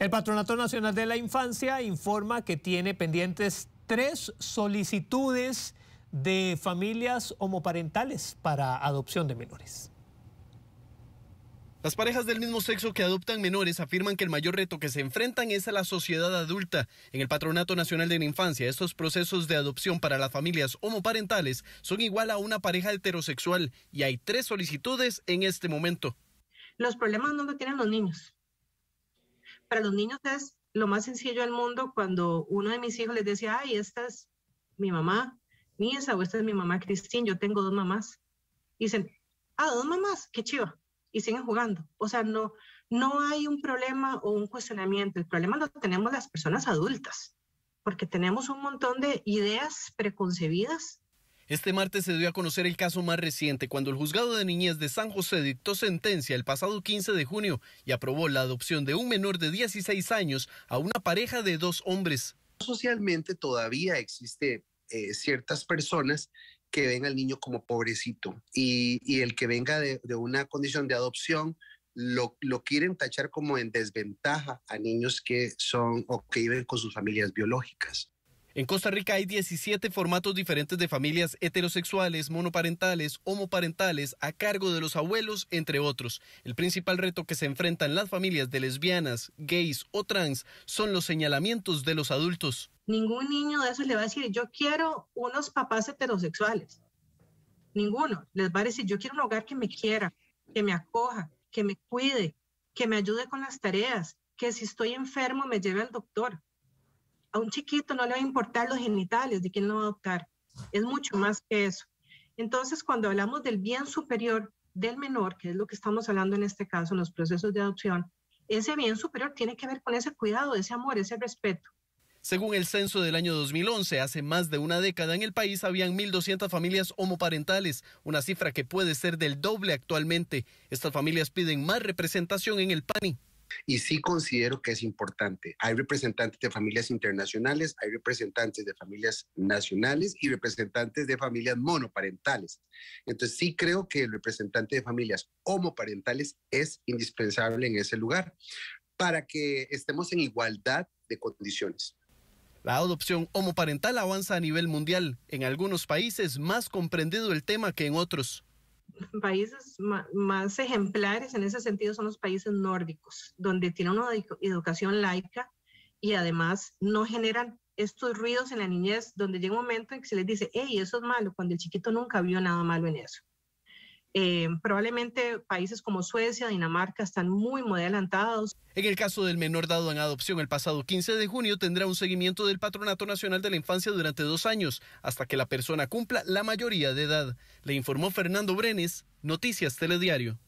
El Patronato Nacional de la Infancia informa que tiene pendientes tres solicitudes de familias homoparentales para adopción de menores. Las parejas del mismo sexo que adoptan menores afirman que el mayor reto que se enfrentan es a la sociedad adulta. En el Patronato Nacional de la Infancia, estos procesos de adopción para las familias homoparentales son igual a una pareja heterosexual y hay tres solicitudes en este momento. Los problemas no lo tienen los niños, para los niños es lo más sencillo del mundo cuando uno de mis hijos les decía, ay, esta es mi mamá, Misa, o esta es mi mamá Cristín, yo tengo dos mamás. dicen, ah, dos mamás, qué chiva. Y siguen jugando. O sea, no, no hay un problema o un cuestionamiento. El problema lo tenemos las personas adultas, porque tenemos un montón de ideas preconcebidas este martes se dio a conocer el caso más reciente cuando el juzgado de niñez de San José dictó sentencia el pasado 15 de junio y aprobó la adopción de un menor de 16 años a una pareja de dos hombres. Socialmente todavía existe eh, ciertas personas que ven al niño como pobrecito y, el que venga de, una condición de adopción lo, lo quieren tachar como en desventaja a niños que son o que viven con sus familias biológicas. En Costa Rica hay 17 formatos diferentes de familias heterosexuales, monoparentales, homoparentales, a cargo de los abuelos, entre otros. El principal reto que se enfrentan las familias de lesbianas, gays o trans son los señalamientos de los adultos. Ningún niño de esos le va a decir, yo quiero unos papás heterosexuales. Ninguno. Les va a decir, yo quiero un hogar que me quiera, que me acoja, que me cuide, que me ayude con las tareas, que si estoy enfermo me lleve al doctor a un chiquito no le va a importar los genitales de quién lo va a adoptar. Es mucho más que eso. Entonces, cuando hablamos del bien superior del menor, que es lo que estamos hablando en este caso en los procesos de adopción, ese bien superior tiene que ver con ese cuidado, ese amor, ese respeto. Según el censo del año 2011, hace más de una década en el país habían 1.200 familias homoparentales, una cifra que puede ser del doble actualmente. Estas familias piden más representación en el PANI. Y sí considero que es importante. Hay representantes de familias internacionales, hay representantes de familias nacionales y representantes de familias monoparentales. Entonces sí creo que el representante de familias homoparentales es indispensable en ese lugar para que estemos en igualdad de condiciones. La adopción homoparental avanza a nivel mundial, en algunos países más comprendido el tema que en otros países más ejemplares en ese sentido son los países nórdicos, donde tienen una educación laica y además no generan estos ruidos en la niñez, donde llega un momento en que se les dice, hey, eso es malo, cuando el chiquito nunca vio nada malo en eso. Eh, probablemente países como Suecia, Dinamarca están muy, muy adelantados. En el caso del menor dado en adopción el pasado 15 de junio, tendrá un seguimiento del Patronato Nacional de la Infancia durante dos años, hasta que la persona cumpla la mayoría de edad. Le informó Fernando Brenes, Noticias Telediario.